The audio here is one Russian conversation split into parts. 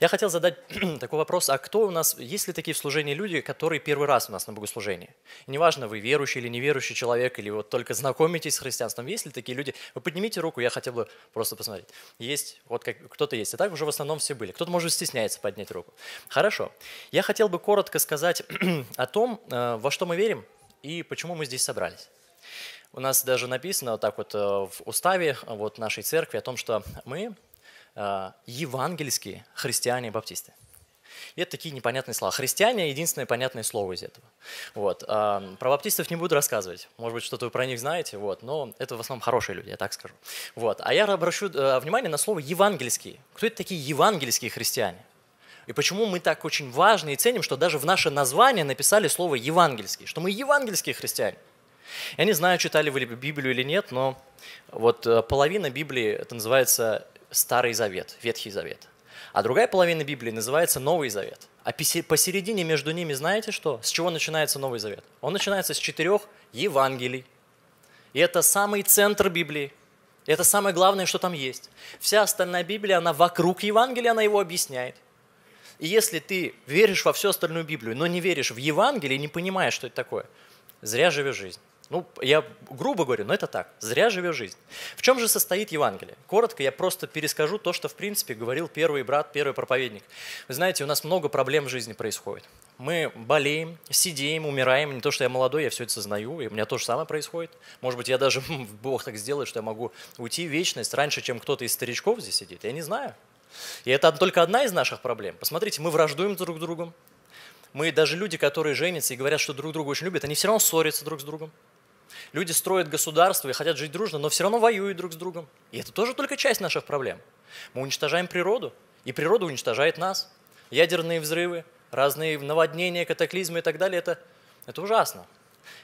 Я хотел задать такой вопрос, а кто у нас, есть ли такие в служении люди, которые первый раз у нас на богослужении? Неважно, вы верующий или неверующий человек, или вот только знакомитесь с христианством, есть ли такие люди? Вы поднимите руку, я хотел бы просто посмотреть. Есть, вот как, кто-то есть, а так уже в основном все были. Кто-то, может, стесняется поднять руку. Хорошо. Я хотел бы коротко сказать о том, э, во что мы верим и почему мы здесь собрались. У нас даже написано вот так вот э, в уставе э, вот нашей церкви о том, что мы Э, евангельские христиане-баптисты. И это такие непонятные слова. Христиане – единственное понятное слово из этого. Вот. А, про баптистов не буду рассказывать. Может быть, что-то вы про них знаете, вот. но это в основном хорошие люди, я так скажу. Вот. А я обращу э, внимание на слово «евангельские». Кто это такие евангельские христиане? И почему мы так очень важны и ценим, что даже в наше название написали слово евангельские, что мы евангельские христиане. Я не знаю, читали вы Библию или нет, но вот э, половина Библии, это называется Старый Завет, Ветхий Завет. А другая половина Библии называется Новый Завет. А посередине между ними, знаете что? С чего начинается Новый Завет? Он начинается с четырех Евангелий. И это самый центр Библии. И это самое главное, что там есть. Вся остальная Библия, она вокруг Евангелия, она его объясняет. И если ты веришь во всю остальную Библию, но не веришь в Евангелие, не понимаешь, что это такое, зря живешь жизнь. Ну, я грубо говорю, но это так. Зря живешь жизнь. В чем же состоит Евангелие? Коротко я просто перескажу то, что, в принципе, говорил первый брат, первый проповедник. Вы знаете, у нас много проблем в жизни происходит. Мы болеем, сидеем, умираем. Не то, что я молодой, я все это сознаю, и у меня то же самое происходит. Может быть, я даже, Бог так сделает, что я могу уйти в вечность раньше, чем кто-то из старичков здесь сидит. Я не знаю. И это только одна из наших проблем. Посмотрите, мы враждуем друг с другом. Мы даже люди, которые женятся и говорят, что друг друга очень любят, они все равно ссорятся друг с другом. Люди строят государство и хотят жить дружно, но все равно воюют друг с другом. И это тоже только часть наших проблем. Мы уничтожаем природу, и природа уничтожает нас. Ядерные взрывы, разные наводнения, катаклизмы и так далее, это, это ужасно.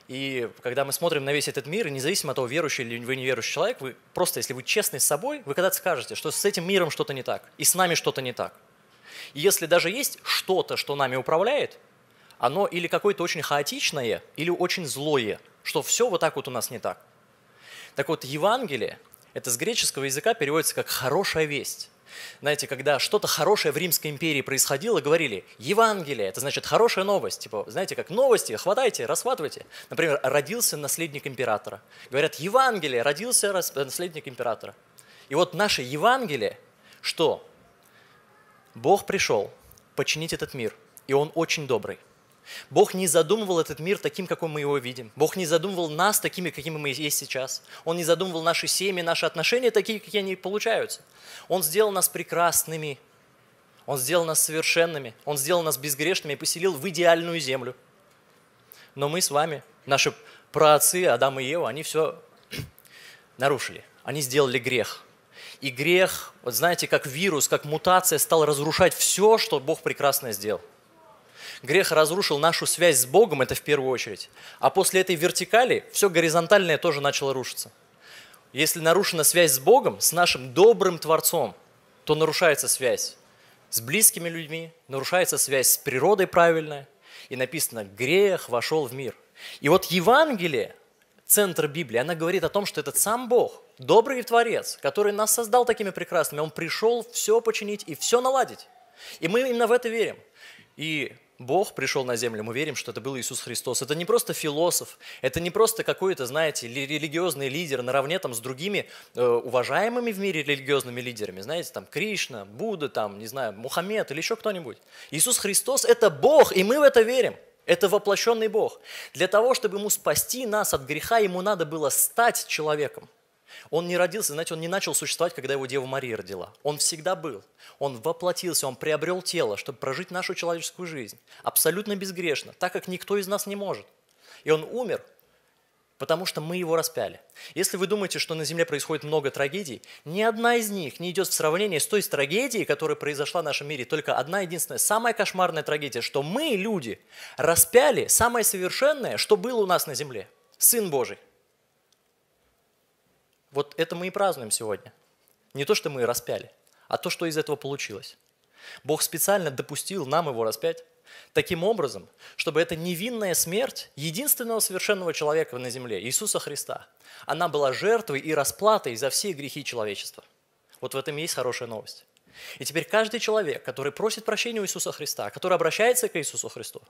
И когда мы смотрим на весь этот мир, независимо от того, верующий или вы неверующий человек, вы просто, если вы честны с собой, вы когда-то скажете, что с этим миром что-то не так, и с нами что-то не так. И если даже есть что-то, что нами управляет, оно или какое-то очень хаотичное, или очень злое – что все вот так вот у нас не так. Так вот, Евангелие, это с греческого языка переводится как «хорошая весть». Знаете, когда что-то хорошее в Римской империи происходило, говорили «Евангелие» – это значит хорошая новость. Типа, знаете, как новости, хватайте, расхватывайте. Например, родился наследник императора. Говорят «Евангелие, родился наследник императора». И вот наше Евангелие, что? Бог пришел починить этот мир, и Он очень добрый – Бог не задумывал этот мир таким, какой мы его видим. Бог не задумывал нас такими, какими мы есть сейчас. Он не задумывал наши семьи, наши отношения такие, какие они получаются. Он сделал нас прекрасными. Он сделал нас совершенными. Он сделал нас безгрешными и поселил в идеальную землю. Но мы с вами, наши праотцы, Адам и Ева, они все нарушили. Они сделали грех. И грех, вот знаете, как вирус, как мутация стал разрушать все, что Бог прекрасно сделал. Грех разрушил нашу связь с Богом, это в первую очередь. А после этой вертикали все горизонтальное тоже начало рушиться. Если нарушена связь с Богом, с нашим добрым Творцом, то нарушается связь с близкими людьми, нарушается связь с природой правильная. И написано, грех вошел в мир. И вот Евангелие, центр Библии, она говорит о том, что этот сам Бог, добрый Творец, который нас создал такими прекрасными, Он пришел все починить и все наладить. И мы именно в это верим. И Бог пришел на землю, мы верим, что это был Иисус Христос. Это не просто философ, это не просто какой-то, знаете, религиозный лидер наравне там с другими э, уважаемыми в мире религиозными лидерами, знаете, там Кришна, Будда, там, не знаю, Мухаммед или еще кто-нибудь. Иисус Христос – это Бог, и мы в это верим. Это воплощенный Бог. Для того, чтобы Ему спасти нас от греха, Ему надо было стать человеком – он не родился, знаете, он не начал существовать, когда его Дева Мария родила. Он всегда был. Он воплотился, он приобрел тело, чтобы прожить нашу человеческую жизнь. Абсолютно безгрешно, так как никто из нас не может. И он умер, потому что мы его распяли. Если вы думаете, что на Земле происходит много трагедий, ни одна из них не идет в сравнение с той трагедией, которая произошла в нашем мире. Только одна единственная, самая кошмарная трагедия, что мы, люди, распяли самое совершенное, что было у нас на Земле. Сын Божий. Вот это мы и празднуем сегодня. Не то, что мы распяли, а то, что из этого получилось. Бог специально допустил нам его распять, таким образом, чтобы эта невинная смерть единственного совершенного человека на земле, Иисуса Христа, она была жертвой и расплатой за все грехи человечества. Вот в этом есть хорошая новость. И теперь каждый человек, который просит прощения у Иисуса Христа, который обращается к Иисусу Христу,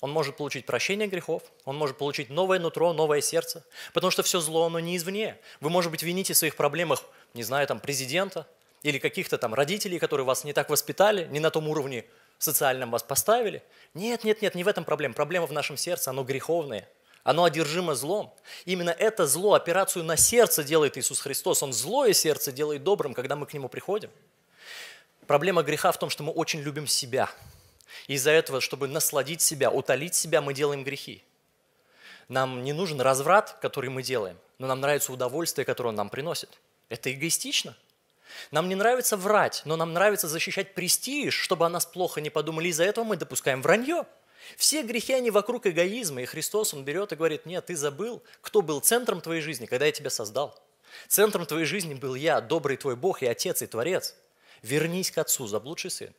он может получить прощение грехов, он может получить новое нутро, новое сердце, потому что все зло, оно не извне. Вы, может быть, вините в своих проблемах, не знаю, там, президента или каких-то там родителей, которые вас не так воспитали, не на том уровне социальном вас поставили. Нет, нет, нет, не в этом проблема. Проблема в нашем сердце, оно греховное, оно одержимо злом. Именно это зло, операцию на сердце делает Иисус Христос. Он злое сердце делает добрым, когда мы к Нему приходим. Проблема греха в том, что мы очень любим себя – из-за этого, чтобы насладить себя, утолить себя, мы делаем грехи. Нам не нужен разврат, который мы делаем, но нам нравится удовольствие, которое он нам приносит. Это эгоистично. Нам не нравится врать, но нам нравится защищать престиж, чтобы о нас плохо не подумали. Из-за этого мы допускаем вранье. Все грехи, они вокруг эгоизма, и Христос, Он берет и говорит, нет, ты забыл, кто был центром твоей жизни, когда я тебя создал. Центром твоей жизни был я, добрый твой Бог и Отец, и Творец. Вернись к Отцу, заблудший сын.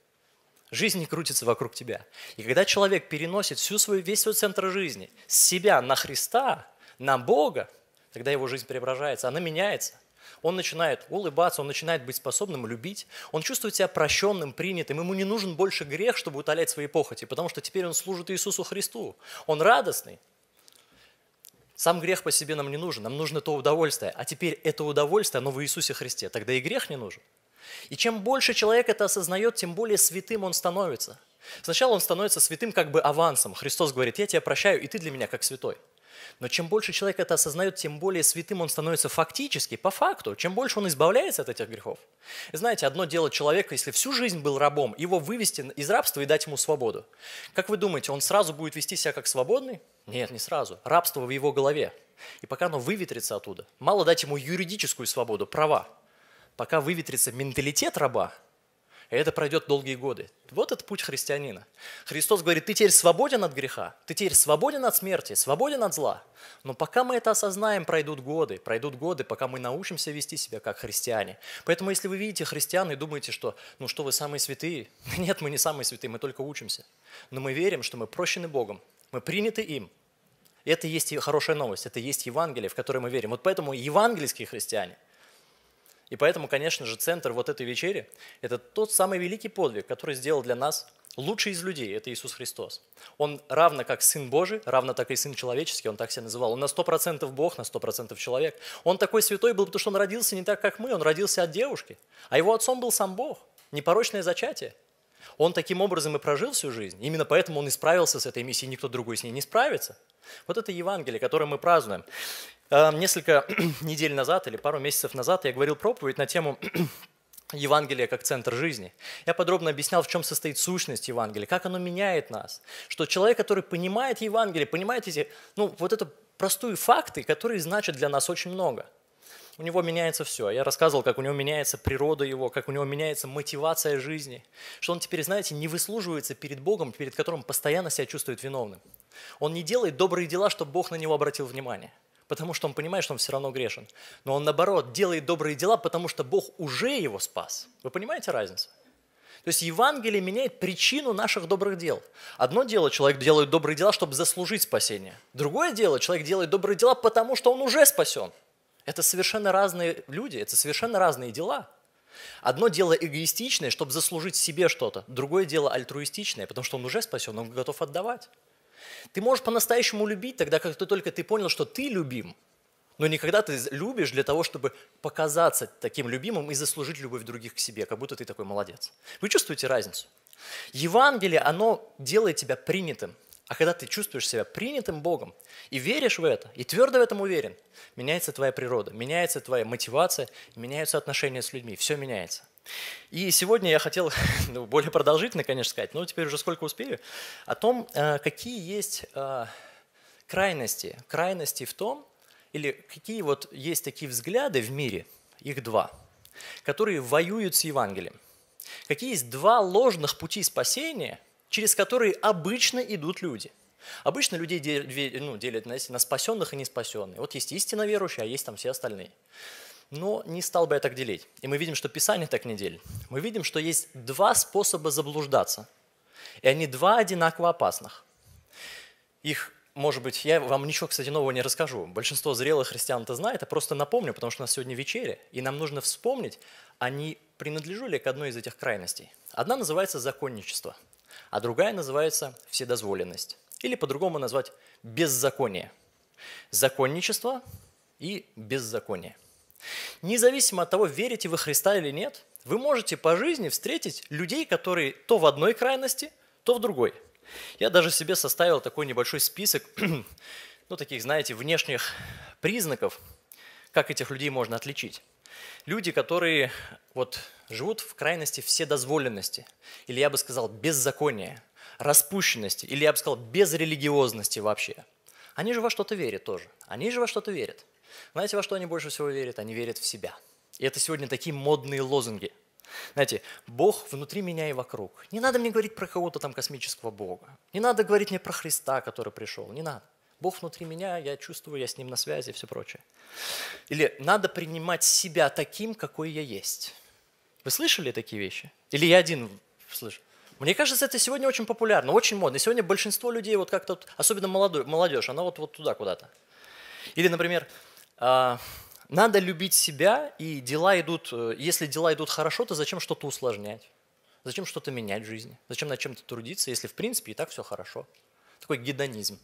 Жизнь не крутится вокруг тебя. И когда человек переносит всю свою, весь свой центр жизни с себя на Христа, на Бога, тогда его жизнь преображается, она меняется. Он начинает улыбаться, он начинает быть способным любить, он чувствует себя прощенным, принятым, ему не нужен больше грех, чтобы утолять свои похоти, потому что теперь он служит Иисусу Христу. Он радостный. Сам грех по себе нам не нужен, нам нужно то удовольствие, а теперь это удовольствие, оно в Иисусе Христе, тогда и грех не нужен. И чем больше человек это осознает, тем более святым он становится. Сначала он становится святым как бы авансом. Христос говорит, я тебя прощаю, и ты для меня как святой. Но чем больше человек это осознает, тем более святым он становится фактически, по факту. Чем больше он избавляется от этих грехов. И знаете, одно дело человека, если всю жизнь был рабом, его вывести из рабства и дать ему свободу. Как вы думаете, он сразу будет вести себя как свободный? Нет, не сразу. Рабство в его голове. И пока оно выветрится оттуда, мало дать ему юридическую свободу, права пока выветрится менталитет раба, и это пройдет долгие годы. Вот этот путь христианина. Христос говорит, ты теперь свободен от греха, ты теперь свободен от смерти, свободен от зла. Но пока мы это осознаем, пройдут годы, пройдут годы, пока мы научимся вести себя как христиане. Поэтому если вы видите христиан и думаете, что ну что вы самые святые, нет, мы не самые святые, мы только учимся. Но мы верим, что мы прощены Богом, мы приняты им, это есть хорошая новость, это есть Евангелие, в которое мы верим. Вот поэтому евангельские христиане – и поэтому, конечно же, центр вот этой вечери – это тот самый великий подвиг, который сделал для нас лучший из людей – это Иисус Христос. Он равно как Сын Божий, равно так и Сын Человеческий, он так себя называл. Он на 100% Бог, на 100% человек. Он такой святой был, потому что он родился не так, как мы, он родился от девушки. А его отцом был сам Бог, непорочное зачатие. Он таким образом и прожил всю жизнь. Именно поэтому он и справился с этой миссией, никто другой с ней не справится. Вот это Евангелие, которое мы празднуем. Эм, несколько недель назад или пару месяцев назад я говорил проповедь на тему Евангелия как центр жизни. Я подробно объяснял, в чем состоит сущность Евангелия, как оно меняет нас. Что человек, который понимает Евангелие, понимает эти, ну, вот это простые факты, которые значат для нас очень много. У него меняется все. Я рассказывал, как у него меняется природа его, как у него меняется мотивация жизни. Что он теперь, знаете, не выслуживается перед Богом, перед которым постоянно себя чувствует виновным. Он не делает добрые дела, чтобы Бог на него обратил внимание – потому что он понимает, что он все равно грешен. Но он, наоборот, делает добрые дела, потому что Бог уже его спас. Вы понимаете разницу? То есть Евангелие меняет причину наших добрых дел. Одно дело, человек делает добрые дела, чтобы заслужить спасение. Другое дело, человек делает добрые дела, потому что он уже спасен. Это совершенно разные люди, это совершенно разные дела. Одно дело эгоистичное, чтобы заслужить себе что-то. Другое дело альтруистичное, потому что он уже спасен, он готов отдавать. Ты можешь по-настоящему любить тогда, как ты только ты понял, что ты любим, но никогда ты любишь для того, чтобы показаться таким любимым и заслужить любовь других к себе, как будто ты такой молодец. Вы чувствуете разницу? Евангелие, оно делает тебя принятым. А когда ты чувствуешь себя принятым Богом и веришь в это, и твердо в этом уверен, меняется твоя природа, меняется твоя мотивация, меняются отношения с людьми, все меняется. И сегодня я хотел ну, более продолжительно, конечно, сказать, но теперь уже сколько успею, о том, э, какие есть э, крайности. Крайности в том, или какие вот есть такие взгляды в мире, их два, которые воюют с Евангелием. Какие есть два ложных пути спасения, через которые обычно идут люди – Обычно людей делят, ну, делят на, спасенных и неспасенных. Вот есть истинно верующие, а есть там все остальные но не стал бы я так делить. И мы видим, что Писание так не делит. Мы видим, что есть два способа заблуждаться. И они два одинаково опасных. Их, может быть, я вам ничего, кстати, нового не расскажу. Большинство зрелых христиан это знает, а просто напомню, потому что у нас сегодня вечеря, и нам нужно вспомнить, они принадлежали к одной из этих крайностей. Одна называется законничество, а другая называется вседозволенность. Или по-другому назвать беззаконие. Законничество и беззаконие – Независимо от того, верите вы Христа или нет, вы можете по жизни встретить людей, которые то в одной крайности, то в другой. Я даже себе составил такой небольшой список, ну, таких, знаете, внешних признаков, как этих людей можно отличить. Люди, которые вот живут в крайности вседозволенности, или я бы сказал беззакония, распущенности, или я бы сказал безрелигиозности вообще. Они же во что-то верят тоже. Они же во что-то верят. Знаете, во что они больше всего верят? Они верят в себя. И это сегодня такие модные лозунги. Знаете, Бог внутри меня и вокруг. Не надо мне говорить про кого-то там космического Бога. Не надо говорить мне про Христа, который пришел. Не надо. Бог внутри меня, я чувствую, я с Ним на связи и все прочее. Или надо принимать себя таким, какой я есть. Вы слышали такие вещи? Или я один слышу? Мне кажется, это сегодня очень популярно, очень модно. И сегодня большинство людей, вот как-то, особенно молодежь, она вот, вот туда куда-то. Или, например, а, надо любить себя, и дела идут, э, если дела идут хорошо, то зачем что-то усложнять? Зачем что-то менять в жизни? Зачем над чем-то трудиться, если в принципе и так все хорошо? Такой гедонизм.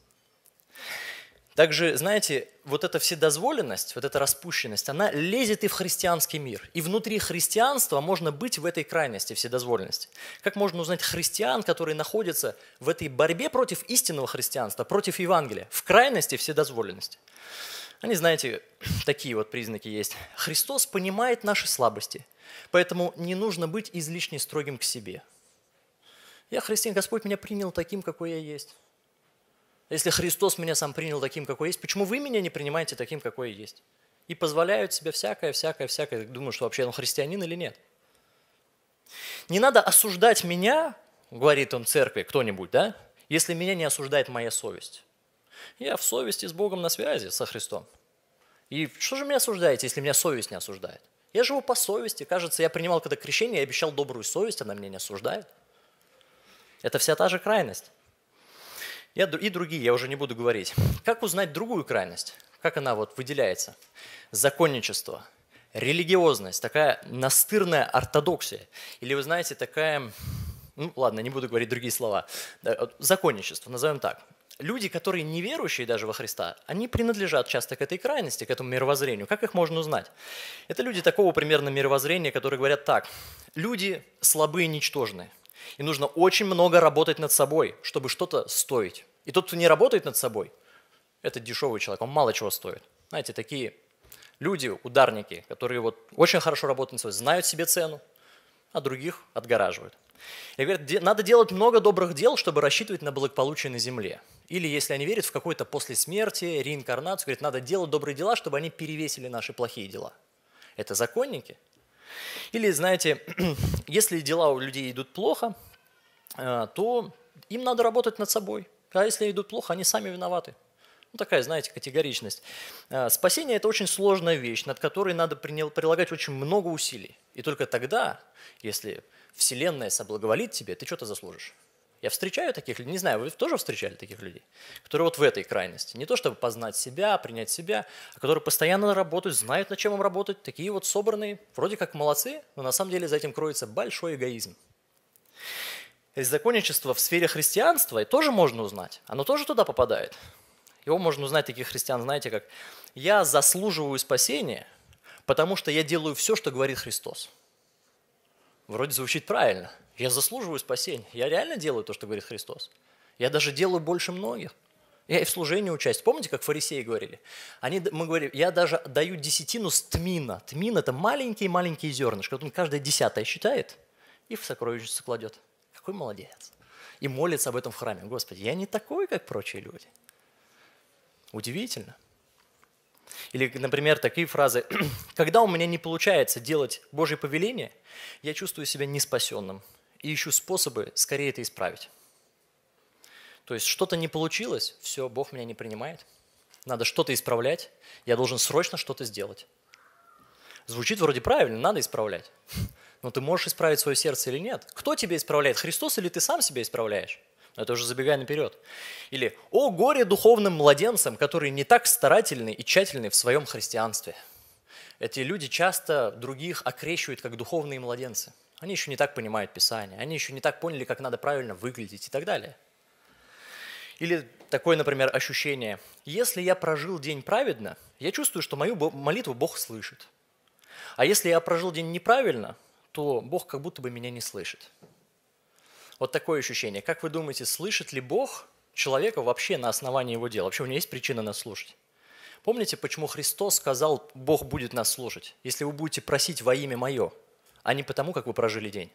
Также, знаете, вот эта вседозволенность, вот эта распущенность, она лезет и в христианский мир. И внутри христианства можно быть в этой крайности вседозволенности. Как можно узнать христиан, которые находятся в этой борьбе против истинного христианства, против Евангелия, в крайности вседозволенности? Они, знаете, такие вот признаки есть. Христос понимает наши слабости, поэтому не нужно быть излишне строгим к себе. Я христиан, Господь меня принял таким, какой я есть. Если Христос меня сам принял таким, какой я есть, почему вы меня не принимаете таким, какой я есть? И позволяют себе всякое, всякое, всякое. Думаю, что вообще он христианин или нет. Не надо осуждать меня, говорит он церкви, кто-нибудь, да, если меня не осуждает моя совесть. Я в совести с Богом на связи, со Христом. И что же меня осуждаете, если меня совесть не осуждает? Я живу по совести. Кажется, я принимал когда крещение, я обещал добрую совесть, она меня не осуждает. Это вся та же крайность. Я, и другие, я уже не буду говорить. Как узнать другую крайность? Как она вот выделяется? Законничество, религиозность, такая настырная ортодоксия. Или, вы знаете, такая, ну ладно, не буду говорить другие слова, э, законничество, назовем так люди, которые не верующие даже во Христа, они принадлежат часто к этой крайности, к этому мировоззрению. Как их можно узнать? Это люди такого примерно мировоззрения, которые говорят так, люди слабые и ничтожные, и нужно очень много работать над собой, чтобы что-то стоить. И тот, кто не работает над собой, это дешевый человек, он мало чего стоит. Знаете, такие люди, ударники, которые вот очень хорошо работают над собой, знают себе цену, а других отгораживают. И говорят, надо делать много добрых дел, чтобы рассчитывать на благополучие на земле. Или если они верят в какое-то после смерти, реинкарнацию, говорят, надо делать добрые дела, чтобы они перевесили наши плохие дела. Это законники. Или, знаете, если дела у людей идут плохо, э, то им надо работать над собой. А если идут плохо, они сами виноваты. Ну, такая, знаете, категоричность. А, спасение – это очень сложная вещь, над которой надо прилагать очень много усилий. И только тогда, если Вселенная соблаговолит тебе, ты что-то заслужишь. Я встречаю таких людей, не знаю, вы тоже встречали таких людей, которые вот в этой крайности. Не то, чтобы познать себя, принять себя, а которые постоянно работают, знают, над чем им работать, такие вот собранные, вроде как молодцы, но на самом деле за этим кроется большой эгоизм. Законничество в сфере христианства тоже можно узнать, оно тоже туда попадает – его можно узнать таких христиан, знаете, как «я заслуживаю спасения, потому что я делаю все, что говорит Христос». Вроде звучит правильно. Я заслуживаю спасения. Я реально делаю то, что говорит Христос. Я даже делаю больше многих. Я и в служении участие. Помните, как фарисеи говорили? Они, мы говорим, я даже даю десятину с тмина. Тмин – это маленькие-маленькие зернышки. Вот он каждое десятое считает и в сокровищницу кладет. Какой молодец. И молится об этом в храме. Господи, я не такой, как прочие люди. Удивительно. Или, например, такие фразы. «Когда у меня не получается делать Божье повеление, я чувствую себя неспасенным и ищу способы скорее это исправить». То есть что-то не получилось, все, Бог меня не принимает. Надо что-то исправлять, я должен срочно что-то сделать. Звучит вроде правильно, надо исправлять. Но ты можешь исправить свое сердце или нет? Кто тебя исправляет, Христос или ты сам себя исправляешь? Это уже забегая наперед. Или «О горе духовным младенцам, которые не так старательны и тщательны в своем христианстве». Эти люди часто других окрещивают как духовные младенцы. Они еще не так понимают Писание, они еще не так поняли, как надо правильно выглядеть и так далее. Или такое, например, ощущение. Если я прожил день праведно, я чувствую, что мою молитву Бог слышит. А если я прожил день неправильно, то Бог как будто бы меня не слышит. Вот такое ощущение. Как вы думаете, слышит ли Бог человека вообще на основании его дела? Вообще у него есть причина нас слушать? Помните, почему Христос сказал, Бог будет нас слушать, если вы будете просить во имя Мое, а не потому, как вы прожили день?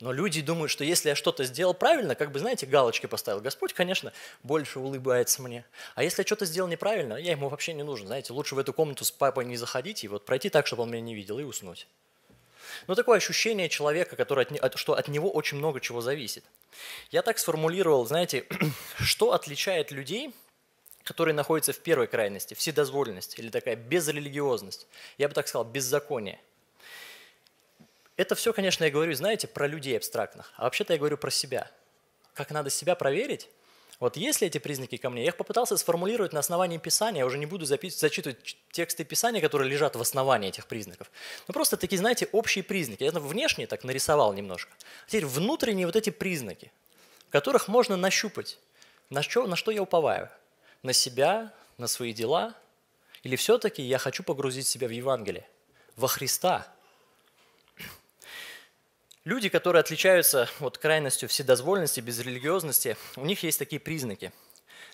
Но люди думают, что если я что-то сделал правильно, как бы, знаете, галочки поставил. Господь, конечно, больше улыбается мне. А если я что-то сделал неправильно, я ему вообще не нужен. Знаете, лучше в эту комнату с папой не заходить и вот пройти так, чтобы он меня не видел, и уснуть. Но ну, такое ощущение человека, который от, от, что от него очень много чего зависит. Я так сформулировал, знаете, что отличает людей, которые находятся в первой крайности, вседозволенность или такая безрелигиозность, я бы так сказал, беззаконие. Это все, конечно, я говорю, знаете, про людей абстрактных, а вообще-то я говорю про себя. Как надо себя проверить, вот есть ли эти признаки камней? Я их попытался сформулировать на основании Писания. Я уже не буду зачитывать тексты Писания, которые лежат в основании этих признаков. Но просто такие, знаете, общие признаки. Я ну, внешне так нарисовал немножко. А теперь внутренние вот эти признаки, которых можно нащупать. На что, на что я уповаю? На себя, на свои дела? Или все-таки я хочу погрузить себя в Евангелие, во Христа – Люди, которые отличаются вот крайностью вседозволенности, безрелигиозности, у них есть такие признаки.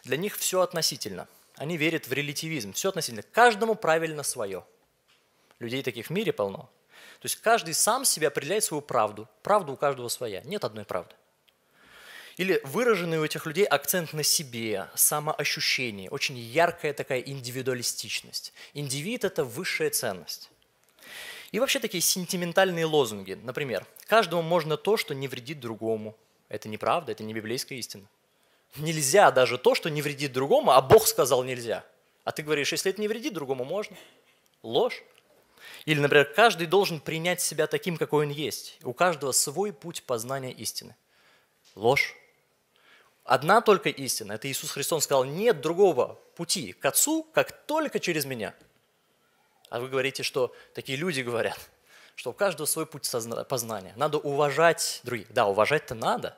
Для них все относительно. Они верят в релятивизм. Все относительно. Каждому правильно свое. Людей таких в мире полно. То есть каждый сам себе определяет свою правду. Правда у каждого своя. Нет одной правды. Или выраженный у этих людей акцент на себе, самоощущение, очень яркая такая индивидуалистичность. Индивид – это высшая ценность. И вообще такие сентиментальные лозунги. Например, каждому можно то, что не вредит другому. Это неправда, это не библейская истина. Нельзя даже то, что не вредит другому, а Бог сказал нельзя. А ты говоришь, если это не вредит другому, можно. Ложь. Или, например, каждый должен принять себя таким, какой он есть. У каждого свой путь познания истины. Ложь. Одна только истина. Это Иисус Христос сказал, нет другого пути к Отцу, как только через меня – а вы говорите, что такие люди говорят, что у каждого свой путь познания. Надо уважать других. Да, уважать-то надо,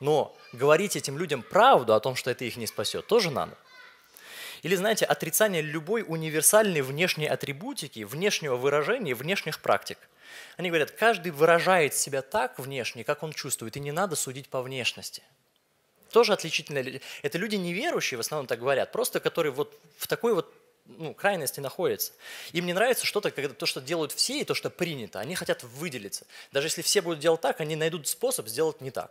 но говорить этим людям правду о том, что это их не спасет, тоже надо. Или, знаете, отрицание любой универсальной внешней атрибутики, внешнего выражения, внешних практик. Они говорят, каждый выражает себя так внешне, как он чувствует, и не надо судить по внешности. Тоже отличительно. Это люди неверующие, в основном так говорят, просто которые вот в такой вот ну, крайности находится. Им не нравится что-то, когда то, что делают все и то, что принято. Они хотят выделиться. Даже если все будут делать так, они найдут способ сделать не так.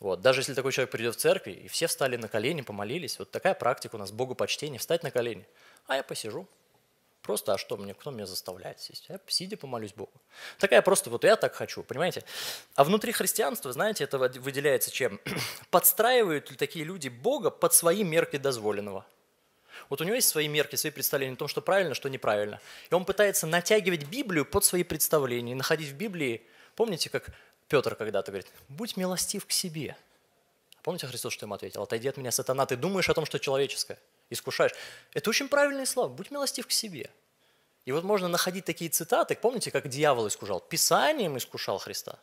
Вот. Даже если такой человек придет в церкви, и все встали на колени, помолились, вот такая практика у нас, Богу почтение, встать на колени. А я посижу. Просто, а что мне, кто меня заставляет сесть? А я сидя помолюсь Богу. Такая просто, вот я так хочу, понимаете? А внутри христианства, знаете, это выделяется чем? Подстраивают ли такие люди Бога под свои мерки дозволенного – вот у него есть свои мерки, свои представления о том, что правильно, что неправильно. И он пытается натягивать Библию под свои представления, находить в Библии, помните, как Петр когда-то говорит, будь милостив к себе. А помните, Христос, что ему ответил? Отойди от меня, сатана, ты думаешь о том, что человеческое, искушаешь. Это очень правильные слова, будь милостив к себе. И вот можно находить такие цитаты, помните, как дьявол искушал? Писанием искушал Христа.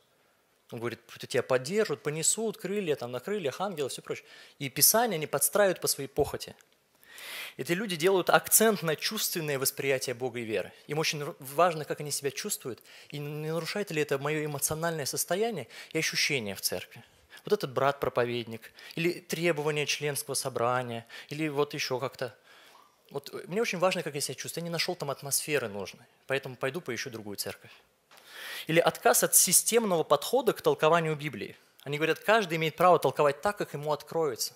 Он говорит, тебя поддержат, понесут крылья, там на крыльях ангелов, все прочее. И Писание они подстраивают по своей похоти. Эти люди делают акцент на чувственное восприятие Бога и веры. Им очень важно, как они себя чувствуют, и не нарушает ли это мое эмоциональное состояние и ощущение в церкви. Вот этот брат-проповедник, или требование членского собрания, или вот еще как-то. Вот э, мне очень важно, как я себя чувствую. Я не нашел там атмосферы нужной, поэтому пойду поищу другую церковь. Или отказ от системного подхода к толкованию Библии. Они говорят, каждый имеет право толковать так, как ему откроется.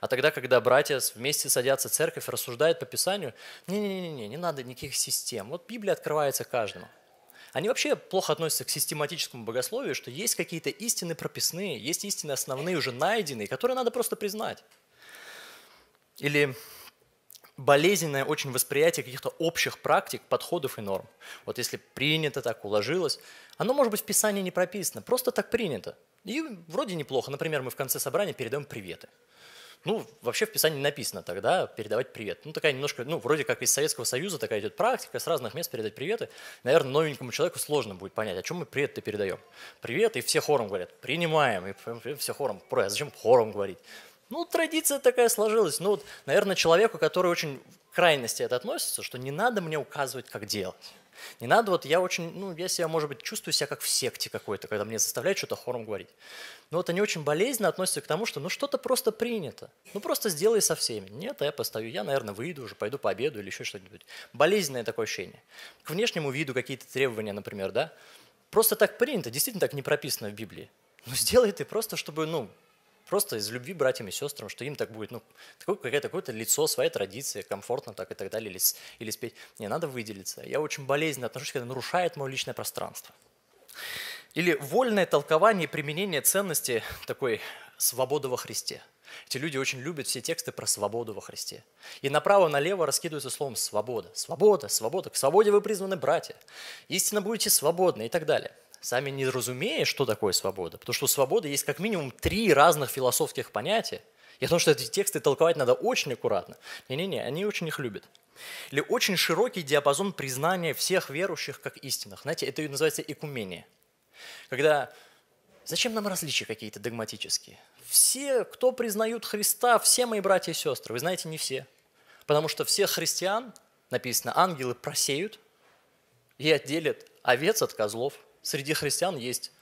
А тогда, когда братья вместе садятся в церковь, рассуждают по Писанию, не-не-не, не надо никаких систем. Вот Библия открывается каждому. Они вообще плохо относятся к систематическому богословию, что есть какие-то истины прописные, есть истины основные, уже найденные, которые надо просто признать. Или болезненное очень восприятие каких-то общих практик, подходов и норм. Вот если принято так, уложилось, оно может быть в Писании не прописано, просто так принято. И вроде неплохо. Например, мы в конце собрания передаем приветы. Ну, вообще в Писании написано тогда передавать привет. Ну, такая немножко, ну, вроде как из Советского Союза такая идет практика, с разных мест передать приветы. Наверное, новенькому человеку сложно будет понять, о чем мы привет-то передаем. Привет, и все хором говорят, принимаем, и все хором. Про, а зачем хором говорить? Ну, традиция такая сложилась. Ну, вот, наверное, человеку, который очень к крайности это относится, что не надо мне указывать, как делать. Не надо, вот я очень, ну, я себя, может быть, чувствую себя как в секте какой-то, когда мне заставляют что-то хором говорить. Но вот они очень болезненно относятся к тому, что ну что-то просто принято. Ну просто сделай со всеми. Нет, я постою, я, наверное, выйду уже, пойду пообеду или еще что-нибудь. Болезненное такое ощущение. К внешнему виду какие-то требования, например, да? Просто так принято, действительно так не прописано в Библии. Ну сделай ты просто, чтобы, ну, просто из любви братьям и сестрам, что им так будет, ну, такое какое-то такое лицо, своя традиция, комфортно так и так далее, или, или спеть. Мне надо выделиться. Я очень болезненно отношусь, когда нарушает мое личное пространство. Или вольное толкование и применение ценности такой свободы во Христе. Эти люди очень любят все тексты про свободу во Христе. И направо-налево раскидываются словом «свобода». Свобода, свобода. К свободе вы призваны, братья. Истинно будете свободны и так далее сами не разумея, что такое свобода. Потому что у свободы есть как минимум три разных философских понятия. Я думаю, что эти тексты толковать надо очень аккуратно. Не-не-не, они очень их любят. Или очень широкий диапазон признания всех верующих как истинных. Знаете, это называется экумение. Когда зачем нам различия какие-то догматические? Все, кто признают Христа, все мои братья и сестры. Вы знаете, не все. Потому что всех христиан, написано, ангелы просеют и отделят овец от козлов – среди христиан есть,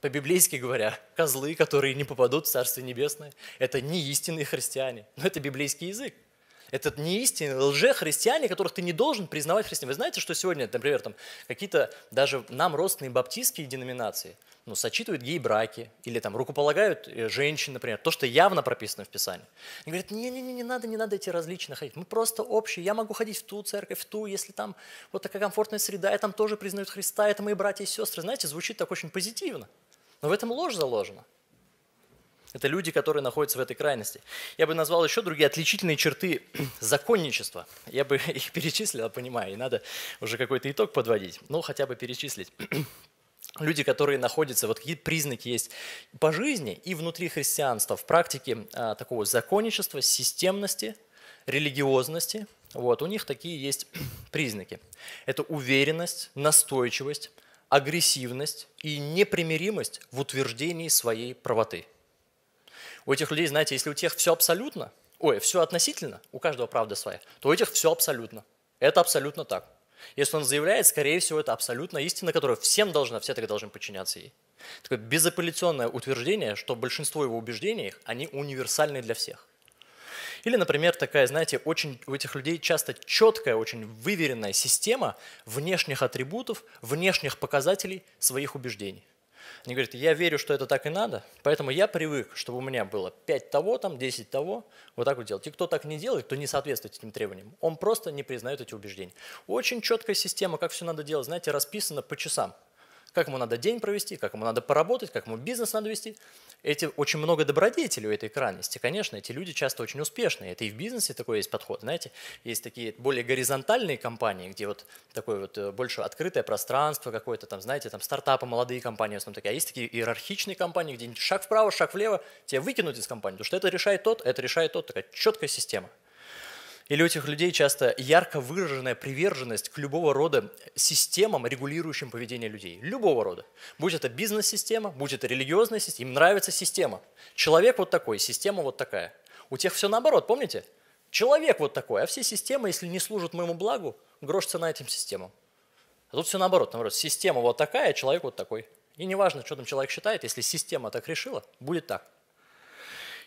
по-библейски говоря, козлы, которые не попадут в Царствие Небесное. Это не истинные христиане, но это библейский язык. Этот неистинный истинные а лже-христиане, которых ты не должен признавать христианами. Вы знаете, что сегодня, например, там какие-то даже нам родственные баптистские деноминации ну, сочитывают гей-браки или там рукополагают э, женщин, например, то, что явно прописано в Писании. Они говорят, не-не-не, не надо, не надо эти различия ходить. Мы просто общие. Я могу ходить в ту церковь, в ту, если там вот такая комфортная среда, и там тоже признают Христа, это мои братья и сестры. Знаете, звучит так очень позитивно. Но в этом ложь заложена. Это люди, которые находятся в этой крайности. Я бы назвал еще другие отличительные черты законничества. Я бы их перечислил, я понимаю, и надо уже какой-то итог подводить, но хотя бы перечислить. Люди, которые находятся, вот какие признаки есть по жизни и внутри христианства, в практике а, такого законничества, системности, религиозности, вот, у них такие есть признаки. Это уверенность, настойчивость, агрессивность и непримиримость в утверждении своей правоты – у этих людей, знаете, если у тех все абсолютно, ой, все относительно, у каждого правда своя, то у этих все абсолютно. Это абсолютно так. Если он заявляет, скорее всего, это абсолютно истина, которая всем должна, все так должны подчиняться ей. Такое безапелляционное утверждение, что большинство его убеждений, они универсальны для всех. Или, например, такая, знаете, очень у этих людей часто четкая, очень выверенная система внешних атрибутов, внешних показателей своих убеждений. Они говорят, я верю, что это так и надо, поэтому я привык, чтобы у меня было 5 того, там, 10 того, вот так вот делать. И кто так не делает, кто не соответствует этим требованиям, он просто не признает эти убеждения. Очень четкая система, как все надо делать, знаете, расписано по часам. Как ему надо день провести, как ему надо поработать, как ему бизнес надо вести эти, очень много добродетелей у этой крайности. Конечно, эти люди часто очень успешные. Это и в бизнесе такой есть подход. Знаете, есть такие более горизонтальные компании, где вот такое вот э, больше открытое пространство какое-то, там, знаете, там стартапы, молодые компании в основном такие. А есть такие иерархичные компании, где шаг вправо, шаг влево, тебя выкинут из компании, потому что это решает тот, это решает тот. Такая четкая система. Или у этих людей часто ярко выраженная приверженность к любого рода системам, регулирующим поведение людей. Любого рода. Будь это бизнес-система, будь это религиозная система, им нравится система. Человек вот такой, система вот такая. У тех все наоборот, помните? Человек вот такой, а все системы, если не служат моему благу, грош цена этим системам. А тут все наоборот, наоборот, система вот такая, а человек вот такой. И неважно, что там человек считает, если система так решила, будет так.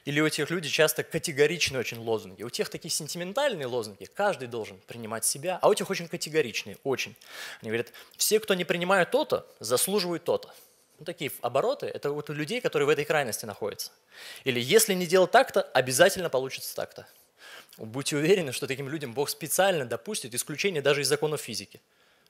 Или у этих людей часто категоричные очень лозунги. У тех такие сентиментальные лозунги, каждый должен принимать себя, а у тех очень категоричные, очень. Они говорят, все, кто не принимает то-то, заслуживают то-то. Ну, такие обороты – это вот у людей, которые в этой крайности находятся. Или если не делать так-то, обязательно получится так-то. Будьте уверены, что таким людям Бог специально допустит исключение даже из законов физики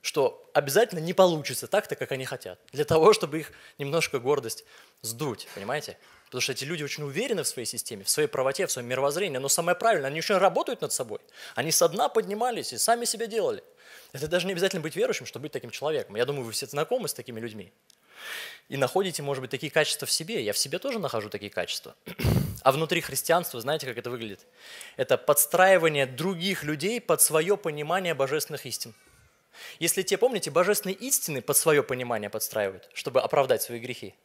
что обязательно не получится так-то, как они хотят, для того, чтобы их немножко гордость сдуть, понимаете? Потому что эти люди очень уверены в своей системе, в своей правоте, в своем мировоззрении. Но самое правильное, они еще работают над собой. Они со дна поднимались и сами себя делали. Это даже не обязательно быть верующим, чтобы быть таким человеком. Я думаю, вы все знакомы с такими людьми. И находите, может быть, такие качества в себе. Я в себе тоже нахожу такие качества. А внутри христианства, знаете, как это выглядит? Это подстраивание других людей под свое понимание божественных истин. Если те, помните, божественные истины под свое понимание подстраивают, чтобы оправдать свои грехи.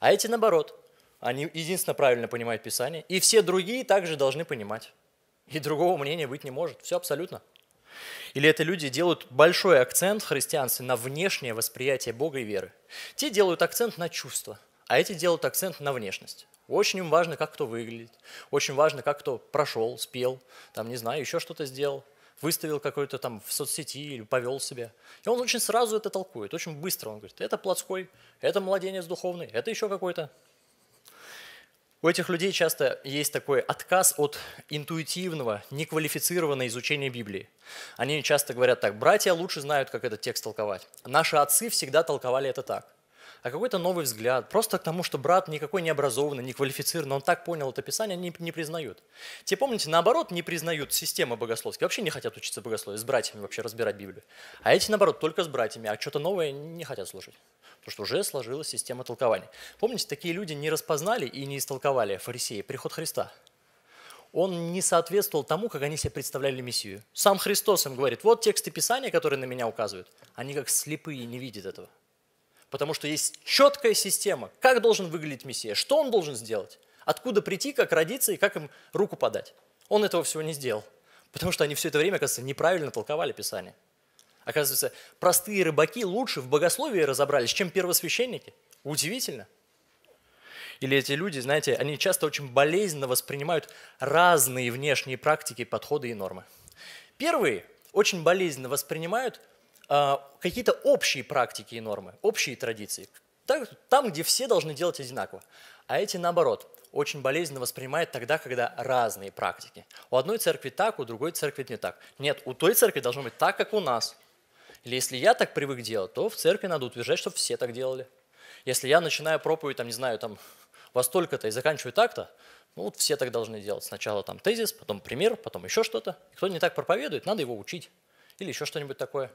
А эти, наоборот, они единственно правильно понимают Писание. И все другие также должны понимать. И другого мнения быть не может. Все абсолютно. Или это люди делают большой акцент в христианстве на внешнее восприятие Бога и веры. Те делают акцент на чувства, а эти делают акцент на внешность. Очень им важно, как кто выглядит, очень важно, как кто прошел, спел, там, не знаю, еще что-то сделал, выставил какой-то там в соцсети или повел себя. И он очень сразу это толкует, очень быстро он говорит, это плотской, это младенец духовный, это еще какой-то. У этих людей часто есть такой отказ от интуитивного, неквалифицированного изучения Библии. Они часто говорят так, братья лучше знают, как этот текст толковать. Наши отцы всегда толковали это так а какой-то новый взгляд, просто к тому, что брат никакой не образованный, не квалифицированный, он так понял это Писание, они не признают. Те, помните, наоборот, не признают системы богословские, вообще не хотят учиться богословию, с братьями вообще разбирать Библию. А эти, наоборот, только с братьями, а что-то новое не хотят слушать, потому что уже сложилась система толкования. Помните, такие люди не распознали и не истолковали фарисеи приход Христа он не соответствовал тому, как они себе представляли Мессию. Сам Христос им говорит, вот тексты Писания, которые на меня указывают, они как слепые не видят этого. Потому что есть четкая система, как должен выглядеть Мессия, что он должен сделать, откуда прийти, как родиться и как им руку подать. Он этого всего не сделал, потому что они все это время, оказывается, неправильно толковали Писание. Оказывается, простые рыбаки лучше в богословии разобрались, чем первосвященники. Удивительно. Или эти люди, знаете, они часто очень болезненно воспринимают разные внешние практики, подходы и нормы. Первые очень болезненно воспринимают – а, какие-то общие практики и нормы, общие традиции, там, где все должны делать одинаково. А эти, наоборот, очень болезненно воспринимают тогда, когда разные практики. У одной церкви так, у другой церкви не так. Нет, у той церкви должно быть так, как у нас. Или если я так привык делать, то в церкви надо утверждать, чтобы все так делали. Если я начинаю проповедь, там, не знаю, там, во столько-то и заканчиваю так-то, ну вот все так должны делать. Сначала там тезис, потом пример, потом еще что-то. И кто не так проповедует, надо его учить. Или еще что-нибудь такое.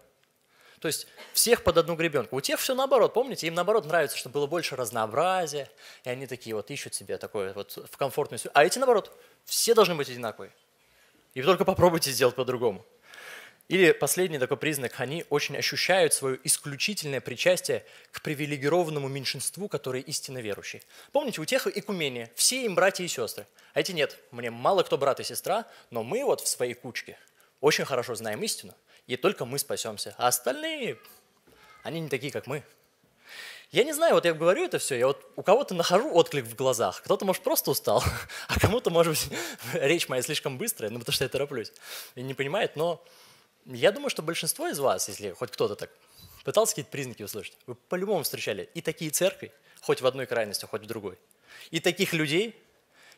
То есть всех под одну гребенку. У тех все наоборот, помните? Им наоборот нравится, чтобы было больше разнообразия. И они такие вот ищут себе такое вот в комфортную А эти наоборот, все должны быть одинаковые. И вы только попробуйте сделать по-другому. Или последний такой признак, они очень ощущают свое исключительное причастие к привилегированному меньшинству, которые истинно верующие. Помните, у тех икумения, все им братья и сестры. А эти нет, мне мало кто брат и сестра, но мы вот в своей кучке очень хорошо знаем истину и только мы спасемся. А остальные, они не такие, как мы. Я не знаю, вот я говорю это все, я вот у кого-то нахожу отклик в глазах, кто-то, может, просто устал, а кому-то, может быть, речь моя слишком быстрая, ну, потому что я тороплюсь, и не понимает, но я думаю, что большинство из вас, если хоть кто-то так пытался какие-то признаки услышать, вы по-любому встречали и такие церкви, хоть в одной крайности, хоть в другой, и таких людей,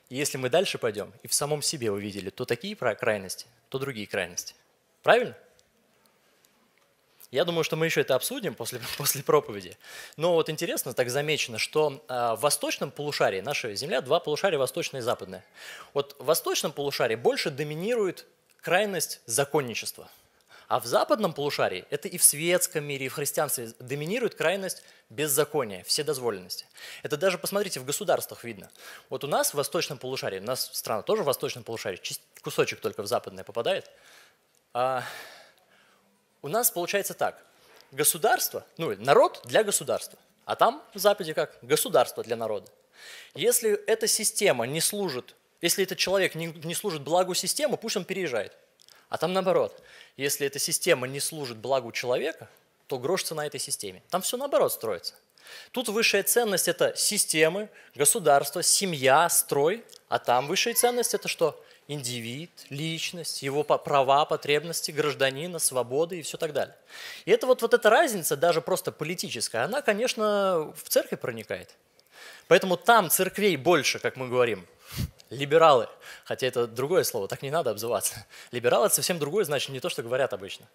и если мы дальше пойдем, и в самом себе увидели то такие крайности, то другие крайности. Правильно? Я думаю, что мы еще это обсудим после, после проповеди. Но вот интересно, так замечено, что а, в восточном полушарии, наша Земля, два полушария, восточное и западное. Вот в восточном полушарии больше доминирует крайность законничества. А в западном полушарии, это и в светском мире, и в христианстве, доминирует крайность беззакония, вседозволенности. Это даже, посмотрите, в государствах видно. Вот у нас в восточном полушарии, у нас страна тоже в восточном полушарии, кусочек только в западное попадает, а у нас получается так. Государство, ну, народ для государства. А там в Западе как? Государство для народа. Если эта система не служит, если этот человек не, не служит благу системы, пусть он переезжает. А там наоборот. Если эта система не служит благу человека, то грош цена этой системе. Там все наоборот строится. Тут высшая ценность – это системы, государство, семья, строй. А там высшая ценность – это что? индивид, личность, его права, потребности гражданина, свободы и все так далее. И это вот, вот эта разница, даже просто политическая, она, конечно, в церковь проникает. Поэтому там церквей больше, как мы говорим, либералы. Хотя это другое слово, так не надо обзываться. Либералы – это совсем другое, значит, не то, что говорят обычно.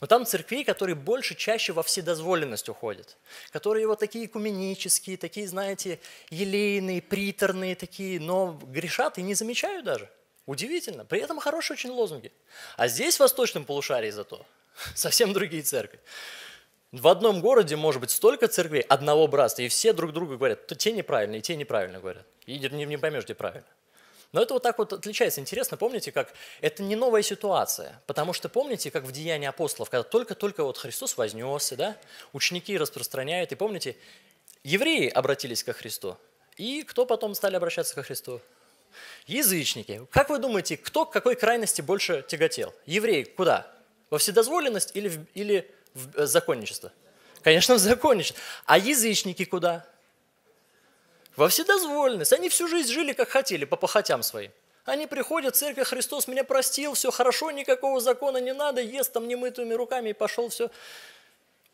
Но там церквей, которые больше, чаще во вседозволенность уходят. Которые вот такие куменические, такие, знаете, елейные, приторные такие, но грешат и не замечают даже – Удивительно. При этом хорошие очень лозунги. А здесь, в восточном полушарии зато, совсем другие церкви. В одном городе может быть столько церквей одного братства, и все друг другу говорят, то те неправильно, и те неправильно говорят. И не, не поймешь, где правильно. Но это вот так вот отличается. Интересно, помните, как это не новая ситуация, потому что помните, как в Деянии апостолов, когда только-только вот Христос вознесся, да, ученики распространяют, и помните, евреи обратились ко Христу, и кто потом стали обращаться ко Христу? Язычники. Как вы думаете, кто к какой крайности больше тяготел? Евреи куда? Во вседозволенность или в, или в э, законничество? Конечно, в законничество. А язычники куда? Во вседозволенность. Они всю жизнь жили, как хотели, по похотям своим. Они приходят, церковь Христос меня простил, все хорошо, никакого закона не надо, ест там немытыми руками и пошел все.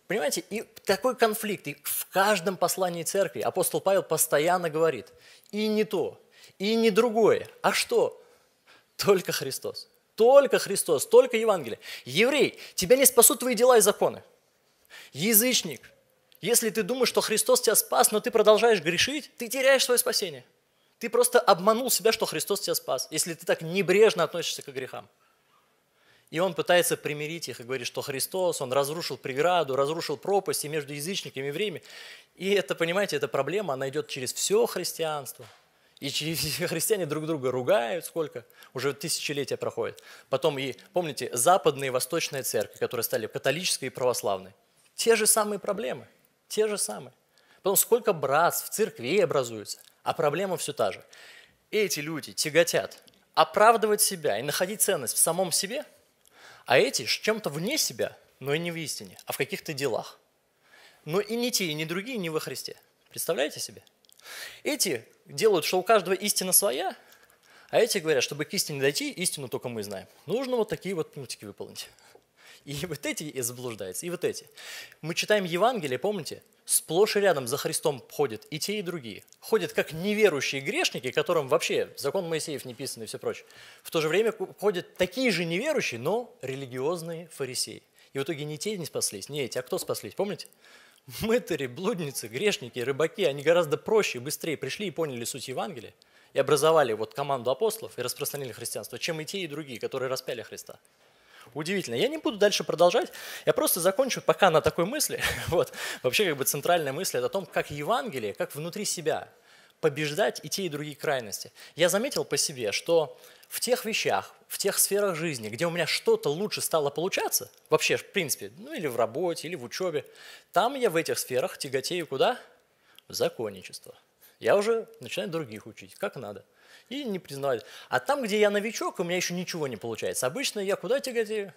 Понимаете, и такой конфликт, и в каждом послании церкви апостол Павел постоянно говорит, и не то, и не другое. А что? Только Христос. Только Христос, только Евангелие. Еврей, тебя не спасут твои дела и законы. Язычник, если ты думаешь, что Христос тебя спас, но ты продолжаешь грешить, ты теряешь свое спасение. Ты просто обманул себя, что Христос тебя спас, если ты так небрежно относишься к грехам. И он пытается примирить их и говорит, что Христос, он разрушил преграду, разрушил пропасти между язычниками и евреями. И это, понимаете, эта проблема, она идет через все христианство – и христиане друг друга ругают, сколько? Уже тысячелетия проходит. Потом и, помните, западная и восточная церкви, которые стали католической и православной. Те же самые проблемы, те же самые. Потом сколько братств в церкви образуется, а проблема все та же. Эти люди тяготят оправдывать себя и находить ценность в самом себе, а эти с чем-то вне себя, но и не в истине, а в каких-то делах. Но и не те, и не другие не во Христе. Представляете себе? Эти делают, что у каждого истина своя, а эти говорят, чтобы к истине дойти, истину только мы знаем. Нужно вот такие вот пунктики выполнить. И вот эти и заблуждаются, и вот эти. Мы читаем Евангелие, помните? Сплошь и рядом за Христом ходят и те, и другие. Ходят как неверующие грешники, которым вообще закон Моисеев не писан и все прочее. В то же время ходят такие же неверующие, но религиозные фарисеи. И в итоге не те не спаслись, не эти. А кто спаслись, помните? мытари, блудницы, грешники, рыбаки, они гораздо проще и быстрее пришли и поняли суть Евангелия и образовали вот команду апостолов и распространили христианство, чем и те, и другие, которые распяли Христа. Удивительно. Я не буду дальше продолжать. Я просто закончу пока на такой мысли. Вот. Вообще как бы центральная мысль это о том, как Евангелие, как внутри себя побеждать и те, и другие крайности. Я заметил по себе, что в тех вещах, в тех сферах жизни, где у меня что-то лучше стало получаться, вообще, в принципе, ну или в работе, или в учебе, там я в этих сферах тяготею куда? В законничество. Я уже начинаю других учить, как надо. И не признавать. А там, где я новичок, у меня еще ничего не получается. Обычно я куда тяготею?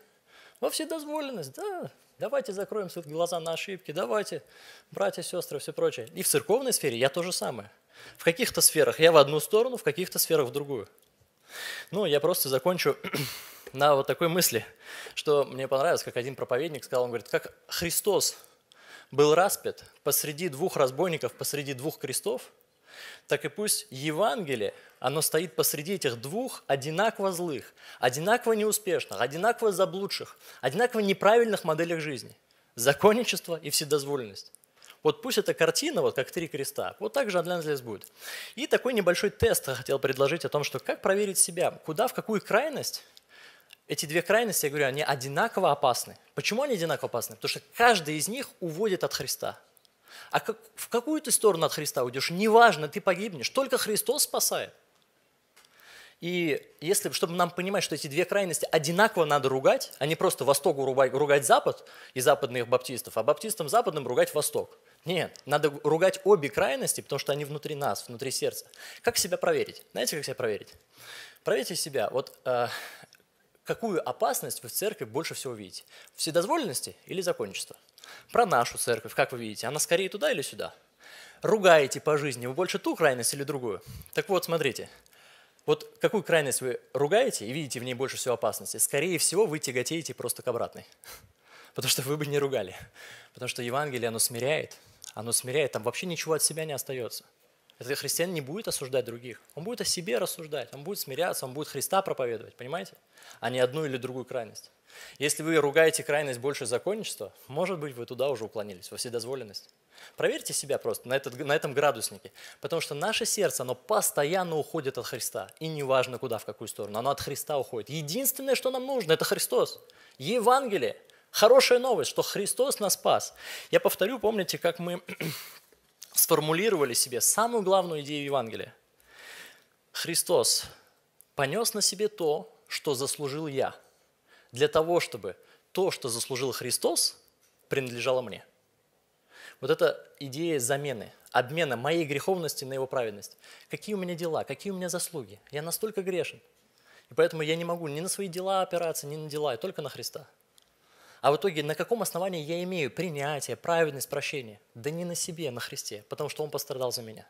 Во вседозволенность, да, давайте закроем глаза на ошибки, давайте, братья, сестры, все прочее. И в церковной сфере я то же самое. В каких-то сферах я в одну сторону, в каких-то сферах в другую. Ну, я просто закончу на вот такой мысли, что мне понравилось, как один проповедник сказал, он говорит, как Христос был распят посреди двух разбойников, посреди двух крестов, так и пусть Евангелие, оно стоит посреди этих двух одинаково злых, одинаково неуспешных, одинаково заблудших, одинаково неправильных моделях жизни. Законничество и вседозволенность. Вот пусть эта картина, вот как три креста, вот так же она здесь будет. И такой небольшой тест я хотел предложить о том, что как проверить себя, куда, в какую крайность эти две крайности, я говорю, они одинаково опасны. Почему они одинаково опасны? Потому что каждый из них уводит от Христа. А как, в какую ты сторону от Христа уйдешь, неважно, ты погибнешь, только Христос спасает. И если, чтобы нам понимать, что эти две крайности одинаково надо ругать, а не просто Востоку ругать, ругать Запад и западных баптистов, а баптистам западным ругать Восток. Нет, надо ругать обе крайности, потому что они внутри нас, внутри сердца. Как себя проверить? Знаете, как себя проверить? Проверьте себя. Вот э, какую опасность вы в церкви больше всего видите? Вседозволенности или законничество? Про нашу церковь, как вы видите, она скорее туда или сюда? Ругаете по жизни вы больше ту крайность или другую? Так вот, смотрите – вот какую крайность вы ругаете и видите в ней больше всего опасности, скорее всего, вы тяготеете просто к обратной. Потому что вы бы не ругали. Потому что Евангелие, оно смиряет. Оно смиряет. Там вообще ничего от себя не остается. Этот христианин не будет осуждать других. Он будет о себе рассуждать, он будет смиряться, он будет Христа проповедовать, понимаете? А не одну или другую крайность. Если вы ругаете крайность больше законничества, может быть, вы туда уже уклонились, во вседозволенность. Проверьте себя просто на, этот, на этом градуснике. Потому что наше сердце, оно постоянно уходит от Христа. И неважно куда, в какую сторону, оно от Христа уходит. Единственное, что нам нужно, это Христос. Евангелие. Хорошая новость, что Христос нас спас. Я повторю, помните, как мы сформулировали себе самую главную идею Евангелия. Христос понес на себе то, что заслужил я, для того, чтобы то, что заслужил Христос, принадлежало мне – вот эта идея замены, обмена моей греховности на его праведность. Какие у меня дела, какие у меня заслуги? Я настолько грешен. И поэтому я не могу ни на свои дела опираться, ни на дела, и только на Христа. А в итоге на каком основании я имею принятие, праведность, прощение? Да не на себе, а на Христе, потому что Он пострадал за меня.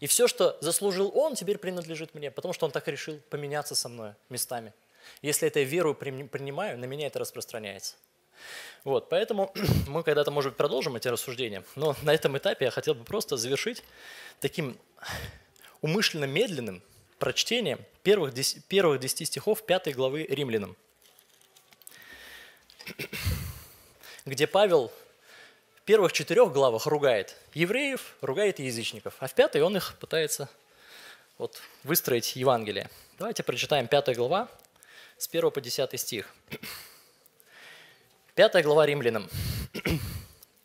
И все, что заслужил Он, теперь принадлежит мне, потому что Он так решил поменяться со мной местами. Если это я веру принимаю, на меня это распространяется. Вот, поэтому мы когда-то, может быть, продолжим эти рассуждения, но на этом этапе я хотел бы просто завершить таким умышленно медленным прочтением первых 10, первых 10 стихов 5 главы Римлянам, где Павел в первых четырех главах ругает евреев, ругает язычников, а в пятой он их пытается вот, выстроить Евангелие. Давайте прочитаем 5 глава с 1 по 10 стих. Пятая глава римлянам.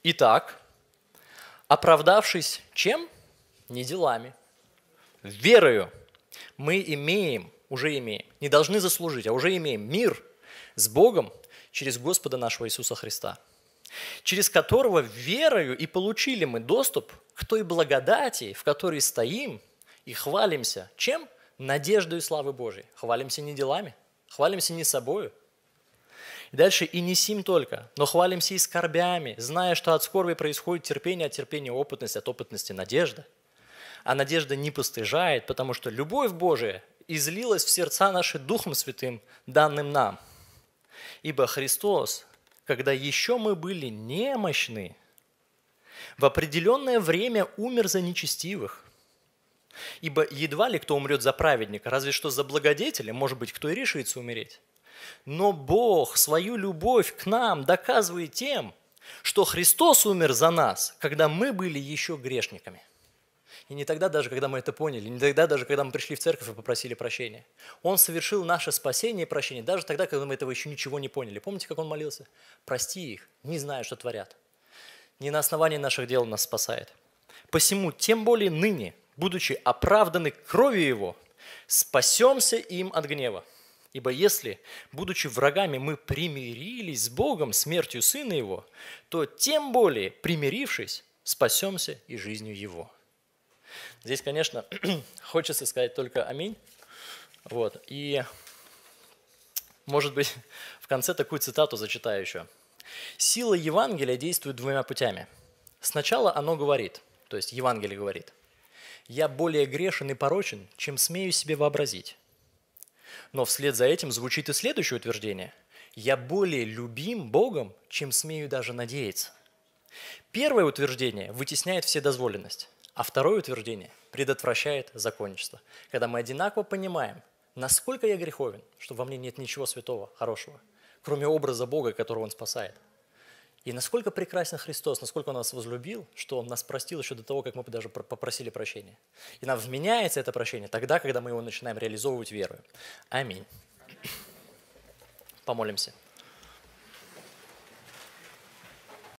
Итак, оправдавшись чем? Не делами. Верою мы имеем, уже имеем, не должны заслужить, а уже имеем мир с Богом через Господа нашего Иисуса Христа, через которого верою и получили мы доступ к той благодати, в которой стоим и хвалимся. Чем? Надеждой и славы Божией. Хвалимся не делами, хвалимся не собою – дальше «и не сим только, но хвалимся и скорбями, зная, что от скорби происходит терпение, от терпения опытность, от опытности надежда. А надежда не постыжает, потому что любовь Божия излилась в сердца наши Духом Святым, данным нам. Ибо Христос, когда еще мы были немощны, в определенное время умер за нечестивых. Ибо едва ли кто умрет за праведника, разве что за благодетеля, может быть, кто и решится умереть. Но Бог свою любовь к нам доказывает тем, что Христос умер за нас, когда мы были еще грешниками. И не тогда даже, когда мы это поняли, не тогда даже, когда мы пришли в церковь и попросили прощения. Он совершил наше спасение и прощение, даже тогда, когда мы этого еще ничего не поняли. Помните, как он молился? «Прости их, не знаю, что творят». Не на основании наших дел нас спасает. Посему, тем более ныне, будучи оправданы кровью Его, спасемся им от гнева. Ибо если, будучи врагами, мы примирились с Богом смертью Сына Его, то тем более, примирившись, спасемся и жизнью Его. Здесь, конечно, хочется сказать только «Аминь». Вот. И, может быть, в конце такую цитату зачитаю еще. «Сила Евангелия действует двумя путями. Сначала оно говорит, то есть Евангелие говорит, «Я более грешен и порочен, чем смею себе вообразить». Но вслед за этим звучит и следующее утверждение. «Я более любим Богом, чем смею даже надеяться». Первое утверждение вытесняет вседозволенность, а второе утверждение предотвращает законничество. Когда мы одинаково понимаем, насколько я греховен, что во мне нет ничего святого, хорошего, кроме образа Бога, которого Он спасает – и насколько прекрасен Христос, насколько Он нас возлюбил, что Он нас простил еще до того, как мы даже попросили прощения. И нам вменяется это прощение тогда, когда мы его начинаем реализовывать верою. Аминь. Помолимся.